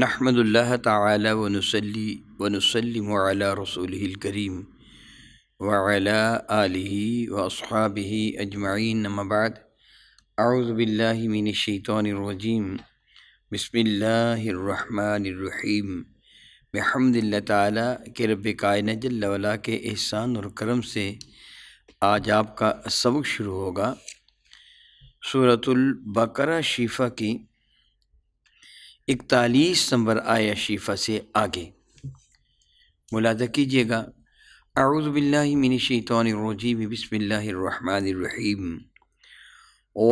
नहमदुल्ला ताली वनसली वनसलम रसूल करीम वाला आलि वसहाबी अजमाइन नमबाद आउज़बिल्लिमिनशैतरजीम बसमीम बहमदिल्ला ताली के रब कायन जल्ला के एहसान और करम से आज आपका सबक शुरू होगा सूरतुल बकरा शीफ़ा की इकतालीस नंबर आया शीफा से आगे मुलादा कीजिएगा अरुज़बिल्लिमिनशीतरजीम बसमीम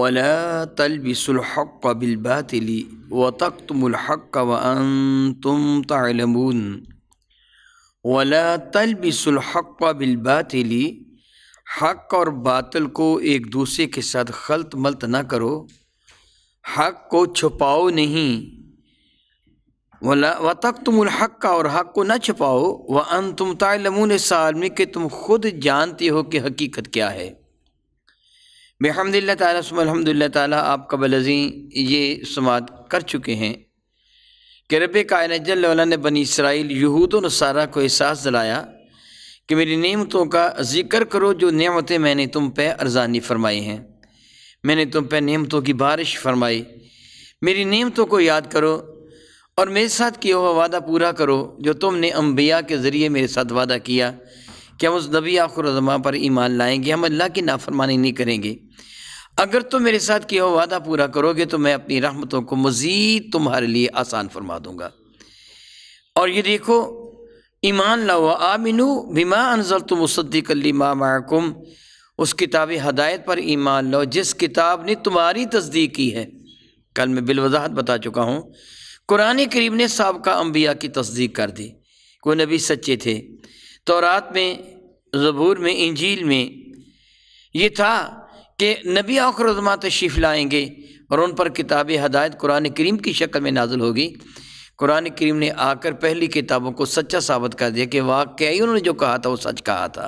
वला तलबिसहक़ बिलबातिली व तख्तमहक़ वन तुम तलमून वला तलबिसहक़ बिलबातिली हक़ और बातल को एक दूसरे के साथ खलत मलत ना करो हक़ को छुपाओ नहीं व तक तुम हक का और हक को न छुपाओ व अन तुम तालमून सालमी के तुम खुद जानते हो कि हकीकत क्या है बेहमदिल्ला तलमदिल्ला ताली आप अजी ये समात कर चुके हैं कि रब जल्ला ने बनी इसराइल यहूद नसारा को एहसास दिलाया कि मेरी नियमतों का जिक्र करो जो नियमतें मैंने तुम पे अरजानी फरमाई हैं मैंने तुम पे नियमतों की बारिश फरमाई मेरी नियमतों को याद करो और मेरे साथ किया हुआ वादा पूरा करो जो तुमने अम्बिया के ज़रिए मेरे साथ वादा किया कि हम उस दबी रज़मा पर ईमान लाएँगे हम अल्लाह की नाफरमानी नहीं करेंगे अगर तुम मेरे साथ किया हुआ वादा पूरा करोगे तो मैं अपनी रहमतों को मज़ीद तुम्हारे लिए आसान फरमा दूँगा और ये देखो ईमान लाओ आमिनू बिमा अनजल तुम माँ माकुम उस किताब हदायत पर ईमान लाओ जिस किताब ने तुम्हारी तस्दीक की है कल मैं बिलवजाहत बता चुका हूँ कुरान करीम ने सबका अम्बिया की तस्दीक कर दी कोई नबी सच्चे थे तोरात में जबूर में इंजील में ये था कि नबी आखरजमा तशीफ लाएंगे और उन पर किताब हदायत कुरान करीम की शक्ल में नाजुल होगी कुरान करीम ने आकर पहली किताबों को सच्चा साबित कर दिया कि वाकई उन्होंने जो कहा था वो सच कहा था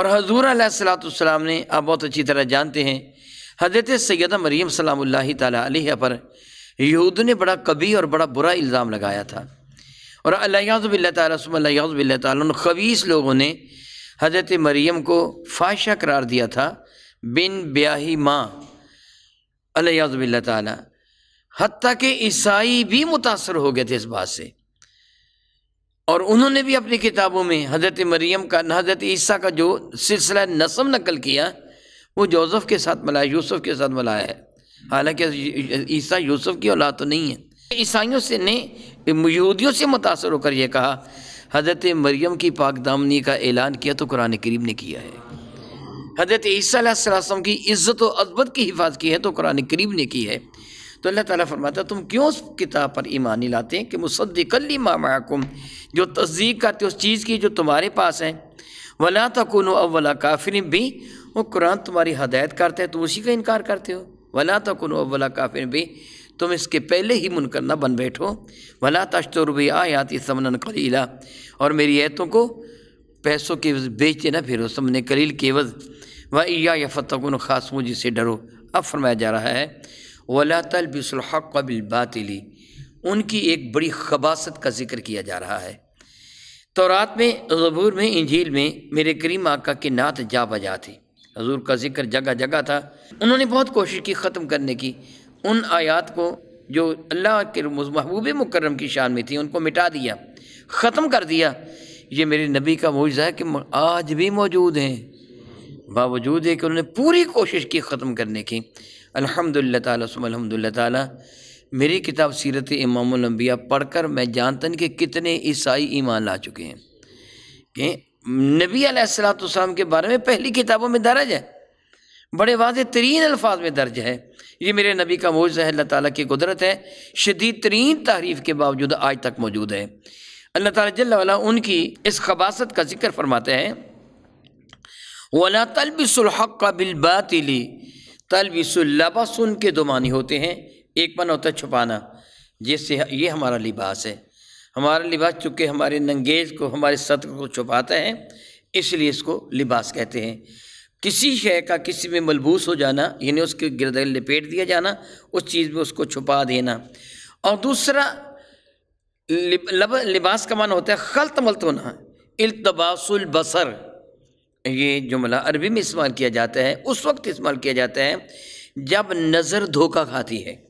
और हजूर सलाम ने आप बहुत अच्छी तरह जानते हैं हजरत सैदा मरीम सलाम तर यहूद ने बड़ा कभी और बड़ा बुरा इल्ज़ाम लगाया था और अल्लाज़बिल्ला तसमल्लाज़बिल्ला तुन खबीस लोगों ने हज़रत मरियम को फाशा करार दिया था बिन ब्याही माँ अल्लाज़बिल्ला ताली हती के ईसाई भी मुतासर हो गए थे इस बात से और उन्होंने भी अपनी किताबों में हज़रत मरीम का हज़रत ईसा का जो सिलसिला नसम नकल किया वो जोसफ़ के साथ मिलाया यूसुफ़ के साथ मिलाया है हालांकि ईसा यूसुफ की औलाद तो नहीं है ईसाइयों से ने यहूदियों से मुतासर होकर यह कहा हज़रत मरियम की पाक दामनी का ऐलान किया तो कुरान करीम ने किया है हज़रत ईसीम की इज़्ज़त और अदबत की हिफाजत की है तो कुरान करीब ने की है तो अल्लाह ताला फरमाता तुम क्यों उस किताब पर ईमान नहीं लाते हैं कि मुसदली मामाकुम जो तस्दीक करते उस चीज़ की जो तुम्हारे पास है वला तकुन अवला काफिर भी वो कुरान तुम्हारी हदायत करते हैं तुम उसी का इनकार करते हो वला तो कुन अवला काफिर भी तुम इसके पहले ही मुनकर ना बन बैठो वला तश्तर भी आयाती समन कलीला और मेरी ऐतों को पैसों के बेचते ना फिर समने कलील के वज व या यफ़तकुन खासमू जिसे डरो अब फरमाया जा रहा है वला तलबिसहक बिलबातिली उनकी एक बड़ी खबासत का जिक्र किया जा रहा है रात में जबूर में इंजील में मेरे करीम आका की नात जा बजा थी हजूर का जिक्र जगह जगह था उन्होंने बहुत कोशिश की ख़त्म करने की उन आयात को जो अल्लाह के महबूब मुकर्रम की शान में थी उनको मिटा दिया ख़त्म कर दिया ये मेरे नबी का मुआजा है कि आज भी मौजूद हैं बावजूद है कि उन्होंने पूरी कोशिश की ख़त्म करने की अल्हम्दुलिल्लाह ताला अलहमदिल्ला ताला मेरी किताब सीरत इमाम पढ़ कर मैं जानता कि कितने ईसाई ईमान ला चुके हैं कि नबी सलाम के बारे में पहली किताबों में दर्ज है बड़े वाज तरीन अल्फाज में दर्ज है ये मेरे नबी का मोज़ है अल्लाह ताली की कुदरत है शदीद तरीन तारीफ़ के बावजूद आज तक मौजूद है अल्लाह ताला उनकी इस खबासत का जिक्र फरमाते हैं वला तलबिसहक का बिलबातिली के उनके दो मानी होते हैं एक मन होता है छुपाना जिससे ये हमारा लिबास है हमारा लिबास चुके हमारे नंगेज को हमारे सत्र को छुपाता है इसलिए इसको लिबास कहते हैं किसी शय का किसी में मलबूस हो जाना यानी उसके गिरद लपेट दिया जाना उस चीज़ में उसको छुपा देना और दूसरा लिब, लब, लिबास का मान होता है खलत मलत होना इल्तबासुल बसर ये जुमला अरबी में इस्तेमाल किया जाता है उस वक्त इस्तेमाल किया जाता है जब नज़र धोखा खाती है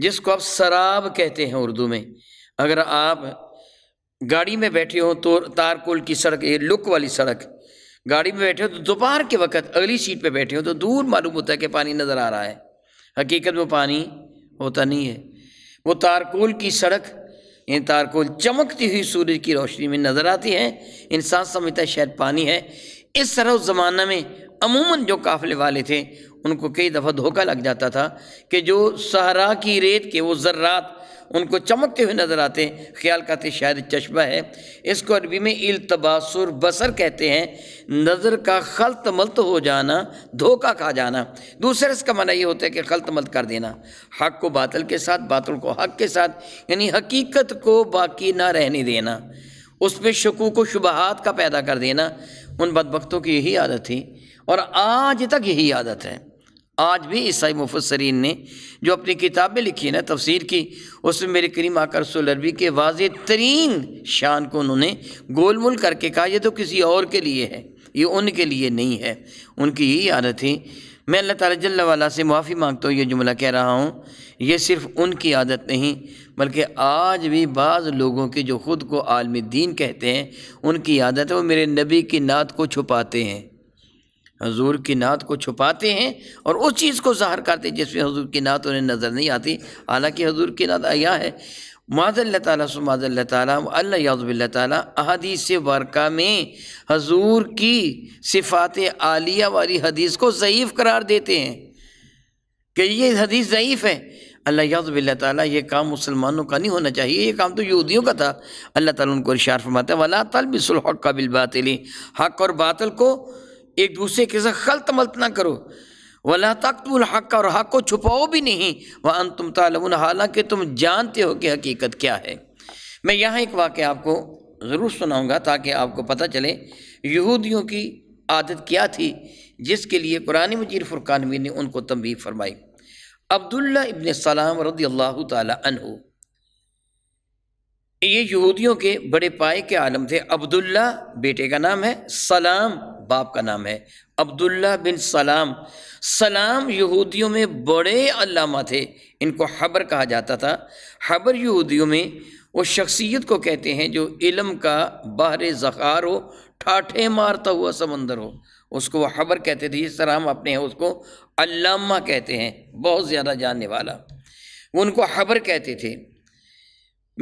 जिसको आप शराब कहते हैं उर्दू में अगर आप गाड़ी में बैठे हो तो तारकोल की सड़क ये लुक वाली सड़क गाड़ी में बैठे हो तो दोपहर के वक्त अगली सीट पे बैठे हो तो दूर मालूम होता है कि पानी नज़र आ रहा है हकीकत में पानी होता नहीं है वो तारकोल की सड़क इन तारकोल चमकती हुई सूरज की रोशनी में नज़र आती है इंसान समझता है शायद पानी है इस तरह उस ज़माना में अमूमन जो काफ़िले वाले थे उनको कई दफ़ा धोखा लग जाता था कि जो सहरा की रेत के वो ज़र्रात उनको चमकते हुए नज़र आते ख्याल करते शायद चश्मा है इसको अरबी में इल्तबासुर बसर कहते हैं नज़र का खलत मलत हो जाना धोखा खा जाना दूसरे इसका मना ये होता है कि खलत मलत कर देना हक को बातल के साथ बातल को हक के साथ यानी हकीकत को बाकी ना रहने देना उसमें शकूक व शुबहात का पैदा कर देना उन बदबकतों की यही आदत थी और आज तक यही आदत है आज भी ईसाई मुफसरीन ने जो अपनी किताबें लिखी ना तफसीर की उसमें मेरे करीम आकर सुलरबी के वाज तरीन शान को उन्होंने गोलमोल करके कहा यह तो किसी और के लिए है ये उनके लिए नहीं है उनकी यही आदत थी मैं अल्लाह ताला जल्ला वाला से माफ़ी मांगता हूँ ये जुमला कह रहा हूँ ये सिर्फ उनकी आदत नहीं बल्कि आज भी बाज़ लोगों के जो ख़ुद को आलमी दीन कहते हैं उनकी आदत है वो मेरे नबी की नात को छुपाते हैं हजूर की नात को छुपाते हैं और उस चीज़ को ज़ाहर करते हैं जिसमें हजूर की नात उन्हें नज़र नहीं आती हालांकि हजूर की नात आया है माजल्ला ताली सुमाजल्ला ताली याज़बिल्ला ताली अहदीस वर्का में हजूर की सिफात आलिया वाली हदीस को ज़यीफ़ करार देते हैं कि ये हदीस ज़यीफ़ है अल्लाह याज़बिल्ला ताली ये काम मुसलमानों का नहीं होना चाहिए ये काम तो यहूदियों का था अल्लाह तुमको इशार फरमाता है वला तलबिसुल हक़ का बिल बातिली हक़ और बातल को एक दूसरे के साथ खलत मलत ना करो वला तख्तुल हक और हक को छुपाओ भी नहीं वह अन तुम तालमन हालांकि तुम जानते हो कि हकीकत क्या है मैं यहाँ एक वाक्य आपको ज़रूर सुनाऊँगा ताकि आपको पता चले यहूदियों की आदत क्या थी जिसके लिए कुरान मजीर फुरकानवी ने उनको तमबी फरमाई अब्दुल्ला इबन सलाम रदी अल्लाह तहु ये यहूदियों के बड़े पाए के आलम थे अब्दुल्ला बेटे का नाम है सलाम बाप का नाम है अब्दुल्ला बिन सलाम सलाम यहूदियों में बड़े अलामा थे इनको हबर कहा जाता था हबर यहूदियों में वो शख्सियत को कहते हैं जो इलम का बहर ज़खार हो ठाठे मारता हुआ समंदर हो उसको वह हबर कहते थे जिस तरह हम अपने हैं उसको अल्लामा कहते हैं बहुत ज़्यादा जानने वाला वो उनको हबर कहते थे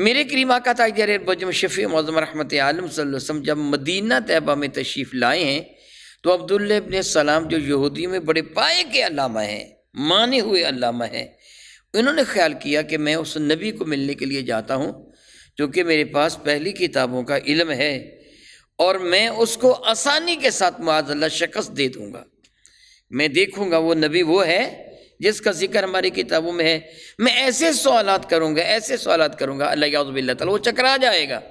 मेरे करीमा का ताजर बजम शफ़ी मौजम रहमत आलम वसम जब मदीना तयबा में तशरीफ़ लाए हैं तो अब्दुल्ल सलाम जो यहूदी में बड़े पाए के अलामा हैं माने हुए अलामा हैं उन्होंने ख्याल किया कि मैं उस नबी को मिलने के लिए जाता हूँ चूँकि मेरे पास पहली किताबों का इलम है और मैं उसको आसानी के साथ माजल्ला शिकस्त दे दूँगा मैं देखूँगा वो नबी वो है जिसका जिक्र हमारी किताबों में है मैं ऐसे सवाल करूँगा ऐसे सवाल करूँगा अल्लाह वो चकरा जाएगा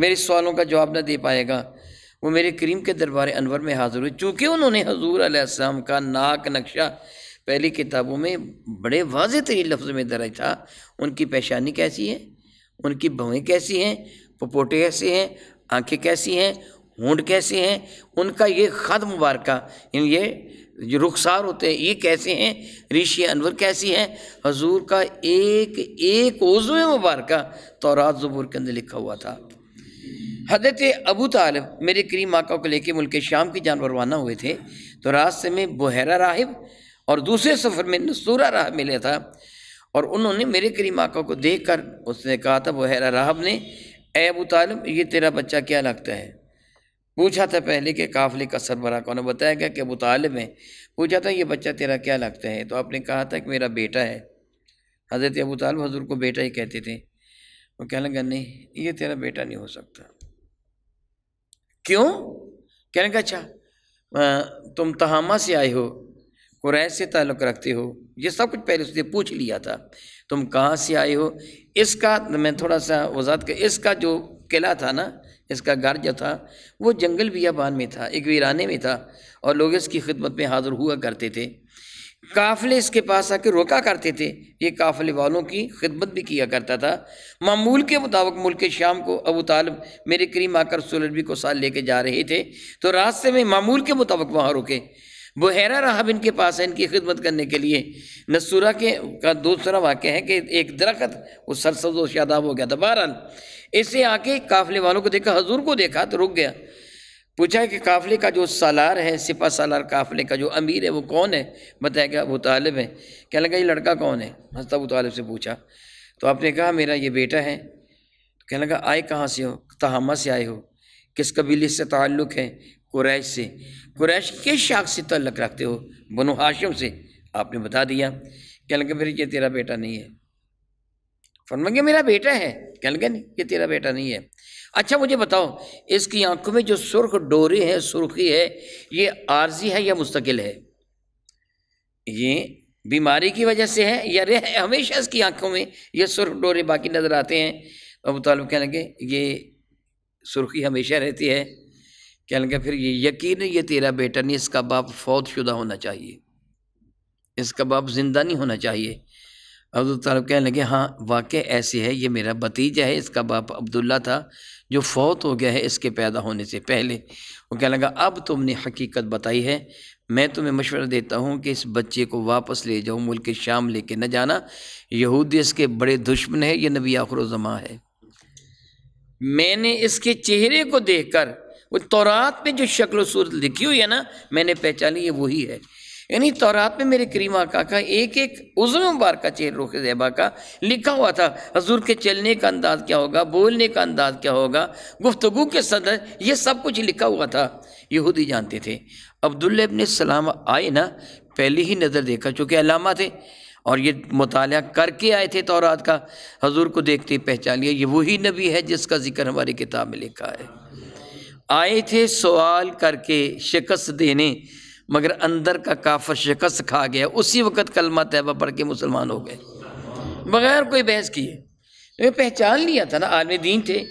मेरे सवालों का जवाब ना दे पाएगा वो मेरे करीम के दरबार अनवर में हाजिर हुए चूँकि उन्होंने हजूर आसम का नाक नक्शा पहली किताबों में बड़े वाज तरीन लफ्ज़ में दर्ज था उनकी पेशानी कैसी है उनकी भवें कैसी हैं पपोटे कैसे हैं आँखें कैसी हैं होंड कैसे हैं उनका ये ख़त मुबारक ये जो रुखसार होते हैं ये कैसे हैं ऋषि अनवर कैसी हैं हजूर का एक एक उज्व मुबारक रात ज़बूर के अंदर लिखा हुआ था हजरत अबू तालब मेरे करीम आका को लेके मुल्क शाम की जान रवाना हुए थे तो रास्ते में बहरा राहिब और दूसरे सफ़र में नसूरा राहब मिला था और उन्होंने मेरे करीम माका को देख कर उसने कहा था बहरा राहब ने ए अबू तालब ये तेरा बच्चा क्या लगता है पूछा था पहले के काफ़िले का सरबरा कौन बताया गया कि अबू तालब है पूछा था ये बच्चा तेरा क्या लगता है तो आपने कहा था कि मेरा बेटा है हज़रत अबू तालब हजूर को बेटा ही कहते थे वो कहने लगा नहीं ये तेरा बेटा नहीं हो सकता क्यों कहने का अच्छा तुम तहामा से आए हो कुरैश से ताल्लुक़ रखते हो ये सब कुछ पहले उसने पूछ लिया था तुम कहाँ से आए हो इसका मैं थोड़ा सा वजात कर इसका जो किला था ना इसका घर जो था वो जंगल बियाबान में था एक वीराने में था और लोग इसकी खिदमत में हाज़िर हुआ करते थे काफिले इसके पास आके रोका करते थे ये काफिले वालों की खिदमत भी किया करता था मामूल के मुताबिक मुल्क शाम को अबू तालब मेरे करीम आकर सुलबी को साल लेके जा रहे थे तो रास्ते में मामूल के मुताबिक वहाँ रुके बहरा राहब इनके पास है इनकी खिदमत करने के लिए नसूरा के का दूसरा वाक्य है कि एक दरख्त वो सरसब्ज शादाब हो गया था बहरहाल इसे आके काफिले वालों को देखा हजूर को देखा तो रुक गया पूछा कि काफ़िले का जो सालार है सिपा सालार काफ़िले का जो अमीर है वो कौन है बताया गया अबू तालब है कह लगा ये लड़का कौन है हंसता अबू तालिब से पूछा तो आपने कहा मेरा ये बेटा है तो कह लगा आए कहाँ से हो तहामा से आए हो किस कबीले से ताल्लुक़ है कुरैश से कुरैश किस शाख से तल्लक रखते हो बनो हाशिम से आपने बता दिया कह लगे फिर ये तेरा बेटा नहीं है फरमाएंगे मेरा बेटा है कह लगे नहीं ये तेरा बेटा नहीं है अच्छा मुझे बताओ इसकी आंखों में जो सुर्ख डोरे है सुर्खी है ये आर्जी है या मुस्तकिल है ये बीमारी की वजह से है या रे हमेशा इसकी आंखों में ये सुर्ख डोरे बाकी नज़र आते हैं अब तालब कह लगे ये सुर्खी हमेशा रहती है कह लगे फिर ये यकीन ये तेरा बेटा नहीं इसका बाप फौत शुदा होना चाहिए इसका बाप जिंदा नहीं होना चाहिए अब्दुल तो तालब कहने लगे हाँ वाक़ ऐसे है ये मेरा भतीजा है इसका बाप अब्दुल्ला था जो फौत हो गया है इसके पैदा होने से पहले वो कहने लगा अब तुमने हकीकत बताई है मैं तुम्हें मशवरा देता हूँ कि इस बच्चे को वापस ले जाओ मुल्क शाम ले कर न जाना यहूदी इसके बड़े दुश्मन है ये नबी आखरजमा है मैंने इसके चेहरे को देख कर वो तौरात में जो शक्ल सूरत लिखी हुई है ना मैंने पहचानी ये वही है यानी तौरात में मेरे करीमा का का एक एक उज़ बार का चेहर रुख जैबा का लिखा हुआ था हजूर के चलने का अंदाज़ क्या होगा बोलने का अंदाज़ क्या होगा गुफ्तगु के सदर ये सब कुछ लिखा हुआ था यहूदी जानते थे अब्दुल्ल इबन सलाम आए ना पहली ही नज़र देखा चूँकि अलामा थे और ये मताल करके आए थे तौरात का हजूर को देखते पहचान लिया ये वही नबी है जिसका जिक्र हमारी किताब में लिखा है आए थे सवाल करके शिकस्त देने मगर अंदर का काफर शिकस्त खा गया उसी वक़्त कलमा तैबा पढ़ के मुसलमान हो गए बगैर कोई बहस किए तो पहचान लिया था ना आलम दीन थे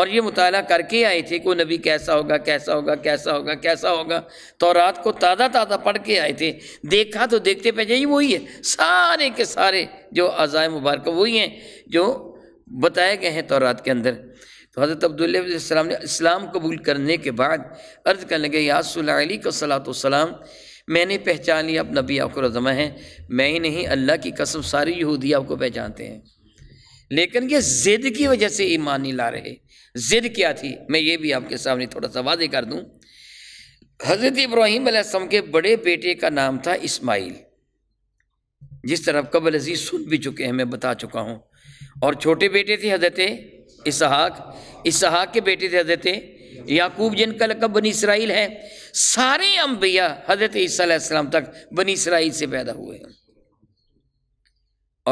और ये मुताल करके आए थे कि वो नबी कैसा होगा कैसा होगा कैसा होगा कैसा होगा तो रात को ताज़ा ताज़ा पढ़ के आए थे देखा तो देखते पहचान वही है सारे के सारे जो अज़ाय मुबारक वही हैं जो बताए गए हैं रात के अंदर तो हज़रत अब्दुल्लाम ने इस्लाम कबूल करने के बाद अर्ज़ करने लगे यासली का सलातम मैंने पहचान लिया अब नबी आपको रजमा है मैं ही नहीं अल्लाह की कसम सारी यहूदी आपको पहचानते हैं लेकिन ये ज़िद की वजह से ईमान नहीं ला रहे ज़िद क्या थी मैं ये भी आपके सामने थोड़ा सा वादे कर दूँ हज़रत इब्राहिम के बड़े बेटे का नाम था इस्माइल जिस तरह कबल अजीज़ सुन भी चुके हैं मैं बता चुका हूँ और छोटे बेटे थे हज़रत इसहाक इसहाक के बेटे थे हजरत याकूब जिनका लकब बनी इसराइल है सारे अम्बिया हजरत ईसीम तक बनी इसराइल से पैदा हुए हैं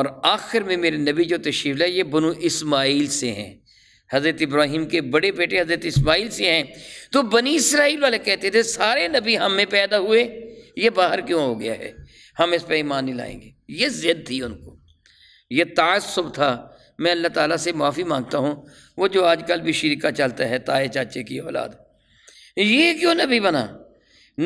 और आखिर में मेरे नबी जो तशीफ लाए ये बनु इसमाइल से हैं हज़रत इब्राहिम के बड़े बेटे हज़रत इस्माइल से हैं तो बनी इसराइल वाले कहते थे सारे नबी हम में पैदा हुए ये बाहर क्यों हो गया है हम इस पर ईमान नहीं लाएंगे ये जिद थी उनको ये तासुब था मैं अल्लाह ताला से माफ़ी मांगता हूँ वो जो आजकल भी शिरका चलता है ताए चाचे की औलाद ये क्यों नबी बना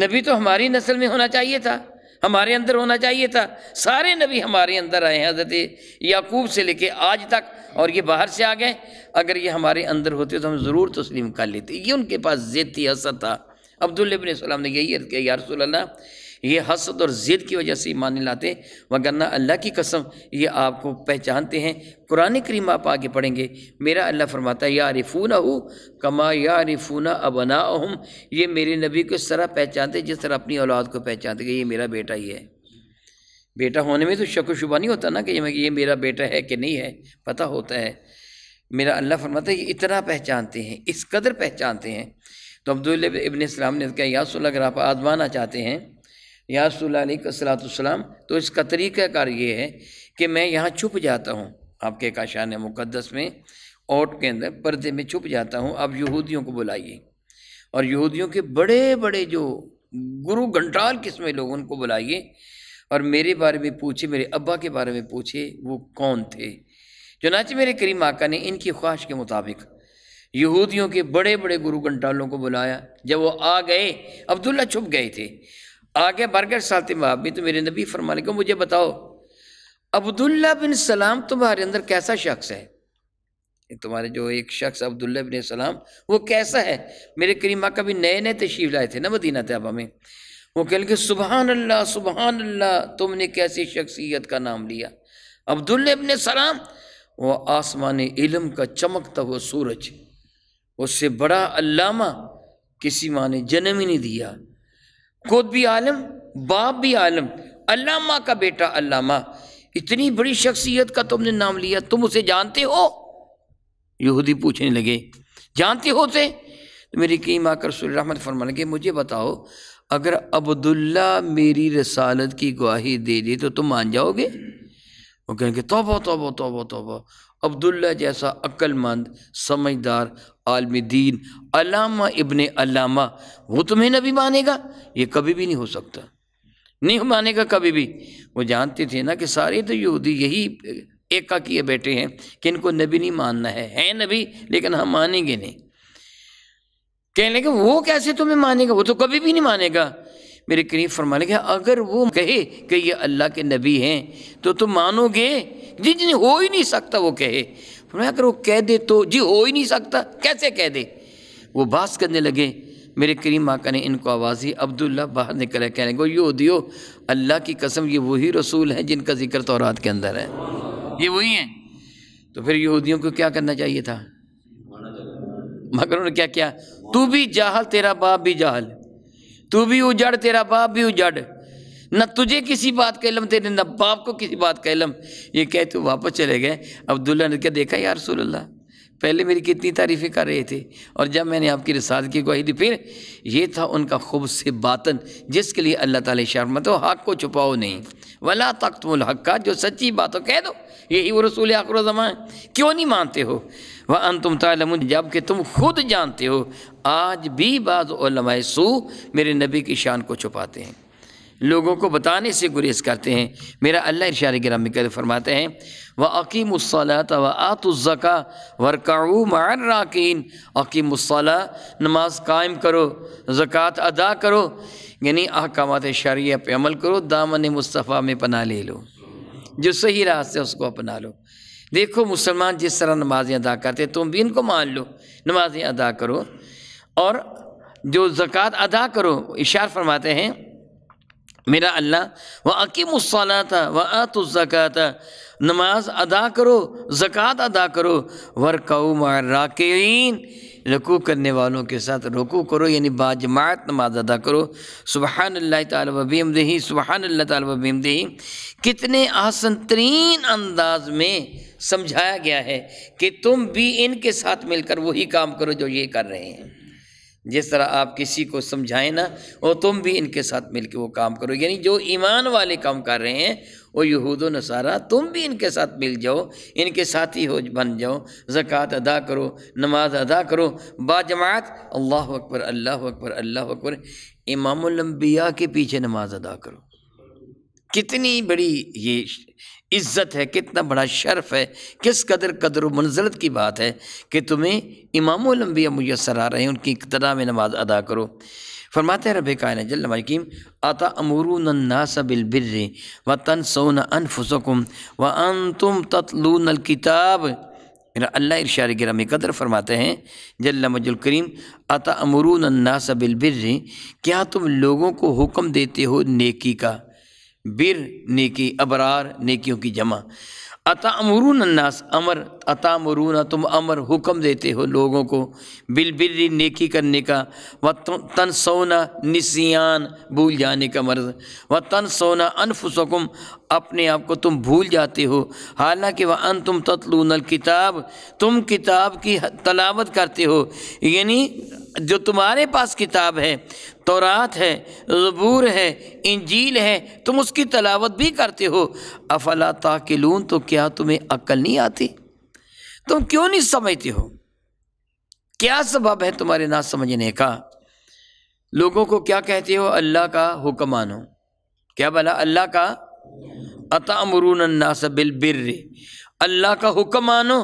नबी तो हमारी नस्ल में होना चाहिए था हमारे अंदर होना चाहिए था सारे नबी हमारे अंदर आए हैं हजरत याकूब से लेके आज तक और ये बाहर से आ गए अगर ये हमारे अंदर होते तो हम ज़रूर तस्लीम कर लेते ये उनके पास ज़ेती असर था अब्दुल्लबिन सलाम ने यही अर्ज किया यारसोल्ला ये हसद और ज़िद की वजह से ईमान लाते वगरना अल्लाह की कसम ये आपको पहचानते हैं कुरान करीम आप आगे पढ़ेंगे मेरा अल्लाह फरमाता है या रिफूना हो कमा या रिफूना अबना अहम ये मेरे नबी को इस तरह पहचानते जिस तरह अपनी औलाद को पहचानते ये मेरा बेटा ही है बेटा होने में तो शक शुबा नहीं होता ना कि ये मेरा बेटा है कि नहीं है पता होता है मेरा अल्लाह फरमाता है ये इतना पहचानते हैं इस कदर पहचानते हैं तो अब्दुल्ल इबन इस्लाम ने कहा यासुल्ला अगर आप आजमाना चाहते हैं यासलाम तो इसका तरीक़ाकार ये है कि मैं यहाँ छुप जाता हूँ आपके काशान मुकदस में ओट के अंदर पर्दे में छुप जाता हूँ अब यहूदियों को बुलाइए और यहूदियों के बड़े बड़े जो गुरु घंटाल किस्में लोग उनको बुलाइए और मेरे बारे में पूछे मेरे अब्बा के बारे में पूछे वो कौन थे चुनाच मेरे करीम आका ने इनकी ख्वाहिश के मुताबिक यहूदियों के बड़े बड़े गुरु घंटालों को बुलाया जब वो आ गए अब्दुल्ला छुप गए थे आगे बरगर माँ भी तो मेरे नबी फरमाने को मुझे बताओ अब्दुल्ला बिन सलाम तुम्हारे अंदर कैसा शख्स है तुम्हारे जो एक शख्स अब्दुल्ला बिन सलाम वो कैसा है मेरे करीमा भी नए नए तशीफ लाए थे ना मदीना तबा में वो कह लगे सुबहान अल्लाह सुबहान अल्लाह तुमने कैसी शख्सियत का नाम लिया अब्दुल्ल बिन सलाम वो आसमान इलम का चमकता हुआ सूरज उससे बड़ा अल्लामा किसी माँ ने जन्म ही नहीं दिया खुद भी आलम बाप भी आलम अल्लामा का बेटा अल्लामा इतनी बड़ी शख्सियत का तुमने नाम लिया तुम उसे जानते हो यहूदी पूछने लगे जानते हो उसे तो मेरी कई कीम आकर रहमत फरमा लगे मुझे बताओ अगर अब्दुल्ला मेरी रसालत की गवाही दे दी तो तुम मान जाओगे वो कहेंगे तोबा तोबा तोबा तोबा अब्दुल्ला जैसा अक्लमंद समझदार आलम दीन अलामा इबन अलामा वो तुम्हें नबी मानेगा ये कभी भी नहीं हो सकता नहीं मानेगा कभी भी वो जानते थे ना कि सारे तो यहूदी यही एका किए बैठे हैं कि इनको नबी नहीं मानना है है नबी लेकिन हम मानेंगे नहीं कहने लगे वो कैसे तुम्हें मानेगा वो तो कभी भी नहीं मानेगा मेरे करीब फरमाने के अगर वो कहे कि ये अल्लाह के नबी हैं तो तुम मानोगे जी जी हो ही नहीं सकता वो कहे मैं अगर वो कह दे तो जी हो ही नहीं सकता कैसे कह दे वो बास करने लगे मेरे करीम माका ने इनको आवाज़ ही अब्दुल्ला बाहर निकला कहने को यो दियो अल्लाह की कसम ये वही रसूल हैं जिनका जिक्र तौरात के अंदर है ये वही हैं तो फिर यहूदियों को क्या करना चाहिए था मगर उन्होंने क्या किया तू भी जाहल तेरा बाप भी जाहल तू भी उजड़ तेरा बाप भी उजड़ न तुझे किसी बात का इलम तेरे न बाप को किसी बात का इलम ये कह तो वापस चले गए अब्दुल्ला ने क्या देखा यार रसोल्ला पहले मेरी कितनी तारीफ़ें कर रहे थे और जब मैंने आपकी रसाल की गवाही दी फिर ये था उनका खूब से बातन जिसके लिए अल्लाह ताला शर्मत हो हक को छुपाओ नहीं वला तख्तमुल हक का जो सच्ची बात हो कह दो यही वो रसूल आखर जमा क्यों नहीं मानते हो वह अन तुम तम जब कि तुम खुद जानते हो आज भी बाज़ सू मेरे नबी की शान को छुपाते हैं लोगों को बताने से गुरेज करते हैं मेरा अल्लाह इशार ग्राम में फरमाते हैं व अकीम उसलात व आतुज़का वरकाऊ राकिन अकीम नमाज कायम करो ज़क़़त अदा करो यानी अहकाम शरिया पे अमल करो दामन मुस्तफ़ा में पना ले लो जो सही रास्ते उसको अपना लो देखो मुसलमान जिस तरह नमाज़ें अदा करते तुम भी इनको मान लो नमाज़ें अदा करो और जो ज़क़़त अदा करो इशार फरमाते हैं मेरा अल्लाह व उसला था व अतुजका था नमाज अदा करो ज़क़़त अदा करो वरकऊ माराकीन रकू करने वालों के साथ रुकू करो यानी बाजमात नमाज अदा करो सुबह अल्लाह दही सुबह अल्लाह दही कितने आसन तरीन अंदाज में समझाया गया है कि तुम भी इनके साथ मिलकर वही काम करो जो ये कर रहे हैं जिस तरह आप किसी को समझाएं ना और तुम भी इनके साथ मिलकर वो काम करो यानी जो ईमान वाले काम कर रहे हैं वो यहूद नसारा तुम भी इनके साथ मिल जाओ इनके साथी हो बन जाओ ज़क़़त अदा करो नमाज अदा करो बाजमात अल्लाह अकबर अल्लाह अकबर अल्लाह अकबर इमाम्बिया के पीछे नमाज अदा करो कितनी बड़ी ये इज्जत है कितना बड़ा शर्फ है किस कदर कदर मंजरत की बात है कि तुम्हें इमाम लम्बिया मैसर आ रहे हैं उनकी इकतदा में नमाज अदा करो फरमाते रब कायन जल्लकीम अता अमूरुन्नास बिलबिर व तन सोन अनफुसकुम व अन तुम नल किताब मेरा अल्लाह इरशार गिराम कदर फरमाते हैं जल्ला आता अमूर अमरून अन्नास बिलबिर क्या तुम लोगों को हुक्म देते हो नेकी का बिर नेकी अबरार नेकियों की जमा अमरून अन्नास अमर अतामरून तुम अमर हुक्म देते हो लोगों को बिल बिल नेकी करने का व तन सोना निसियान भूल जाने का मर्ज व तन सोना अनफुसकुम अपने आप को तुम भूल जाते हो हालांकि वह अन तुम तत्लूनल किताब तुम किताब की तलावत करते हो यानी जो तुम्हारे पास किताब है तोरात है ज़बूर है इंजील है तुम उसकी तलावत भी करते हो अफला ताकिलून तो क्या तुम्हें अक्ल नहीं आती तुम क्यों नहीं समझते हो क्या सबब है तुम्हारे ना समझने का लोगों को क्या कहते हो अल्लाह का हुक्म मानो क्या भला अल्लाह का अमरून नास बिल बिर अल्लाह का हुक्म मानो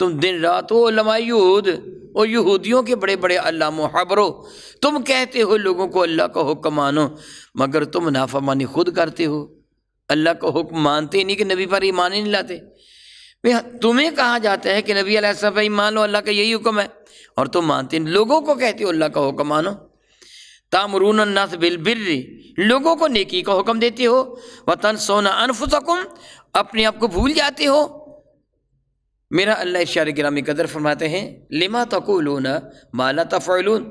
तुम दिन रात हो लमायूद और यहूदियों के बड़े बड़े अल्लाह मुहाबरो तुम कहते हो लोगों को अल्लाह का हुक्म मानो मगर तुम नाफामानी खुद करते हो अल्लाह का हुक्म मानते नहीं कि नबी पर ईमान ही नहीं लाते तुम्हें कहा जाता है कि नबी अलैहिस्सलाम पर ईमान लो अल्लाह का यही हुक्म है और तुम मानते नहीं लोगों को कहते हो अल्लाह का हुक्म मानो तामरून बिल बिलबिर्री लोगों को नेकी का हुक्म देते हो वतन सोना अनफुसकुम अपने आप को भूल जाते हो मेरा अल्लाह इशार ग्रामी कदर फरमाते हैं लिमा तकुलून माला तफ़ैलून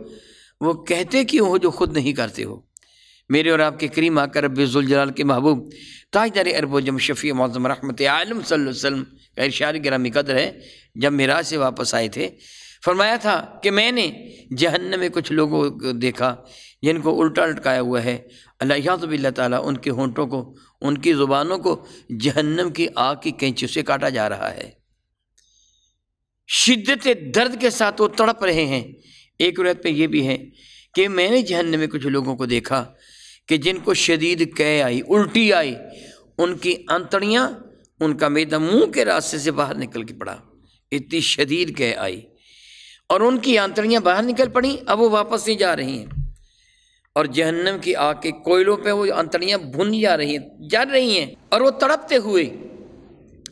वो कहते क्यों हो जो खुद नहीं करते हो मेरे और आपके करीम आकर रबाल के महबूब ताजदार अरबोजम शफ़ी मौजम रहमत आलम सल्लम का इशार गिरामी कदर है जब मेरा से वापस आए थे फरमाया था कि मैंने जहन्न में कुछ लोगों को देखा जिनको उल्टा लटकाया हुआ है अल्लाह ताली उनके होंटों को उनकी ज़ुबानों को जहन्नम की आग की कैंची से काटा जा रहा है शिद्दत दर्द के साथ वो तड़प रहे हैं एक रत पे ये भी है कि मैंने जहन में कुछ लोगों को देखा कि जिनको शदीद कह आई उल्टी आई उनकी अंतड़ियाँ उनका मैदा मुंह के रास्ते से बाहर निकल के पड़ा इतनी शदीद कह आई और उनकी आंतड़ियाँ बाहर निकल पड़ी अब वो वापस नहीं जा रही हैं और जहन्नम की आग के कोयलों पे वो आंतड़ियाँ भुन जा रही हैं जल रही हैं और वो तड़पते हुए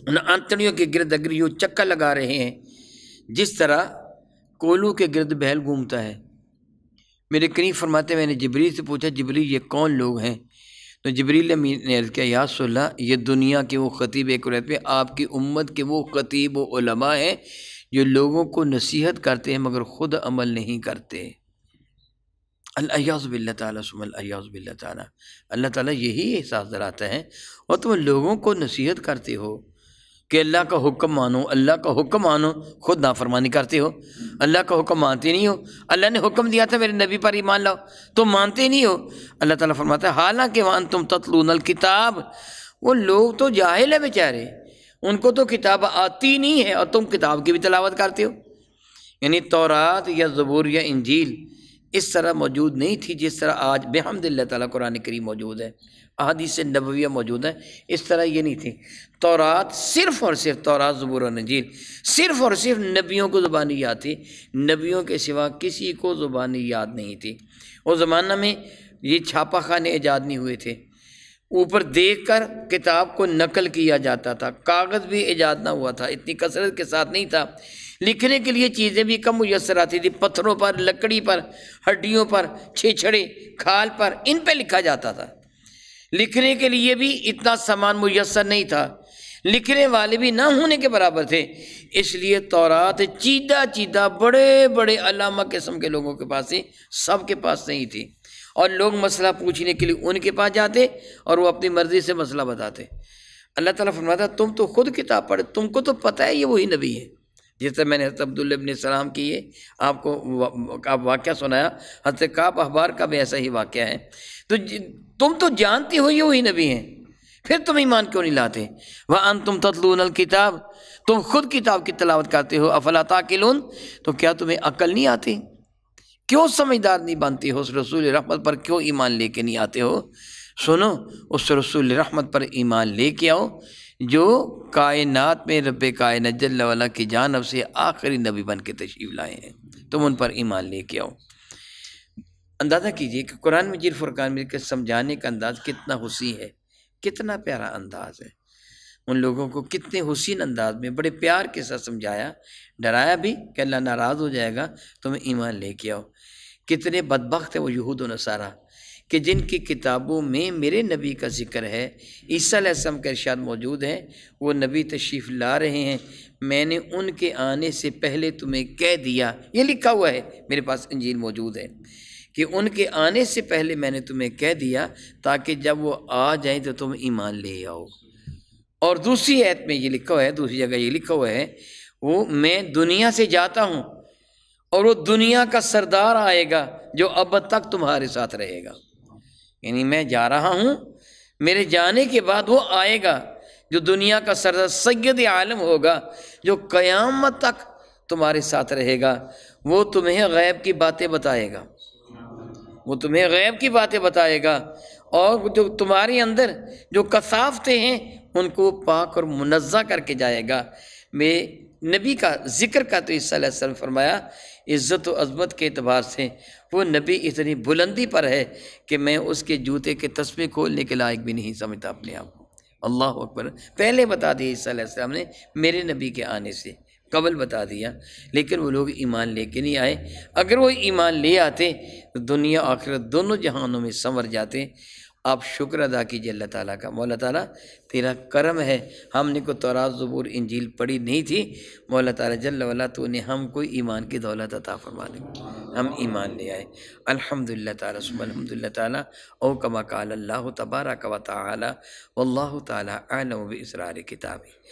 उन आंतड़ियों के गिरदगरी वो चक्कर लगा रहे हैं जिस तरह कोलू के गिरद बहल घूमता है मेरे करीब फरमाते मैंने जबरी से पूछा जबरी ये कौन लोग हैं तो जबरील अमीन ने अर्ज़ किया या सोल्ला ये दुनिया के वो ख़तीब एक रहते आपकी उम्मत के वो ख़तीब वलमा हैं जो लोगों को नसीहत करते हैं मगर ख़ुद अमल नहीं करते अल्लाजबिल्ल तल्लाज़बिल्ला अल्लाह ताली यही एहसास दराता है और तुम लोगों को नसीहत करते हो कि अल्लाह का हुक्म मानो अल्लाह का हुक्म मानो खुद नाफरमानी करते हो अल्लाह का हुक्म मानते नहीं हो अल्लाह ने हुक्म दिया था मेरे नबी पर ही मान लाओ तुम मानते नहीं हो अल्लाह ताला फरमाता है हालांकि वान तुम तत्लूनल किताब वो लोग तो जाहिल है बेचारे उनको तो किताब आती नहीं है और तुम किताब की भी तलावत करते हो यानी तौरात या जबूर या इंजील इस तरह मौजूद नहीं थी जिस तरह आज बेहमद ताली कुरान करीम मौजूद है से नबविया मौजूद हैं इस तरह ये नहीं थी तौरात सिर्फ़ और सिर्फ तौरात ज़बूर नजीर सिर्फ़ और सिर्फ नबियों को ज़ुबानी याद थी नबियों के सिवा किसी को ज़ुबानी याद नहीं थी उस ज़माना में ये छापा खाने ईजाद नहीं हुए थे ऊपर देख कर किताब को नकल किया जाता था कागज़ भी ईजाद ना हुआ था इतनी कसरत के साथ नहीं था लिखने के लिए चीज़ें भी कम मुयसर आती थी पत्थरों पर लकड़ी पर हड्डियों पर छेछड़े खाल पर इन पर लिखा जाता था लिखने के लिए भी इतना सामान मुयसर नहीं था लिखने वाले भी ना होने के बराबर थे इसलिए तौरात चीदा चीदा बड़े बड़े अलामा किस्म के लोगों के पास थी सब के पास नहीं थी और लोग मसला पूछने के लिए उनके पास जाते और वो अपनी मर्ज़ी से मसला बताते अल्लाह ताला फरमाता तुम तो खुद किताब पढ़े तुमको तो पता है ये वही नबी है जिस तरह मैंने हजरत अब्दुल्ल सलाम की ये आपको आप वाक़ सुनाया हजरत काब अखबार का भी ऐसा ही वाक़ है तो तुम तो जानती हो ये वही नबी हैं फिर तुम ईमान क्यों नहीं लाते वह अन तुम तत्लून किताब तुम खुद किताब की तलावत करते हो अफला ताकिलून तो क्या तुम्हें अकल नहीं आती क्यों समझदार नहीं बनते हो उस रसूल रहमत पर क्यों ईमान लेके नहीं आते हो सुनो उस रसूल रहमत पर ईमान लेके आओ जो कायनात में रब कायन जल्ला की जानब से आखिरी नबी बन के तशीव लाए हैं तुम उन पर ईमान लेके आओ अंदाज़ा कीजिए कि कुरान मजीद फ़ुरकान मजीद के समझाने का अंदाज़ कितना हुसी है कितना प्यारा अंदाज़ है उन लोगों को कितने हुसिन अंदाज में बड़े प्यार के साथ समझाया डराया भी कि अल्लाह नाराज़ हो जाएगा तुम्हें ईमान लेके आओ कितने बदबक़ है वो यहूद नसारा कि जिनकी किताबों में मेरे नबी का जिक्र है ईसा ईसीम का इर्शाद मौजूद है वो नबी तशरीफ़ ला रहे हैं मैंने उनके आने से पहले तुम्हें कह दिया ये लिखा हुआ है मेरे पास इंजील मौजूद है कि उनके आने से पहले मैंने तुम्हें कह दिया ताकि जब वो आ जाए तो तुम ईमान ले आओ और दूसरी ऐत में ये लिखा हुआ है दूसरी जगह ये लिखा हुआ है वो मैं दुनिया से जाता हूँ और वो दुनिया का सरदार आएगा जो अब तक तुम्हारे साथ रहेगा यानी मैं जा रहा हूँ मेरे जाने के बाद वो आएगा जो दुनिया का सर सैद आलम होगा जो क़यामत तक तुम्हारे साथ रहेगा वो तुम्हें गैब की बातें बताएगा वो तुम्हें गैब की बातें बताएगा और जो तुम्हारे अंदर जो कसाफते हैं उनको पाक और मुनज़ा करके जाएगा मे नबी का जिक्र का तो इस फरमाया इज़्ज़त अज़मत के अतबार से वो नबी इतनी बुलंदी पर है कि मैं उसके जूते के तस्वीर खोलने के लायक भी नहीं समझता अपने आप को अल्लाह अकबर पहले बता दिया ईसा ने मेरे नबी के आने से कबल बता दिया लेकिन वो लोग ईमान ले के नहीं आए अगर वो ईमान ले आते तो दुनिया आखिरत दोनों जहानों में संवर जाते आप शुक्र अदा कीजिए अल्लाह ताला का मौला ताला तेरा करम है हमने को तोरात ज़बूर इंजील पढ़ी नहीं थी मौला ताला जल वाला तो ने कोई ईमान की दौलत अता फरमा दी हम ईमान ले आए अल्हम्दुलिल्लाह ताला सुबह अल्हम्दुलिल्लाह ताला ओ कमा काल अल्लाह तबारा कवा तला वल्लाह ताला आलम इसरार किताबी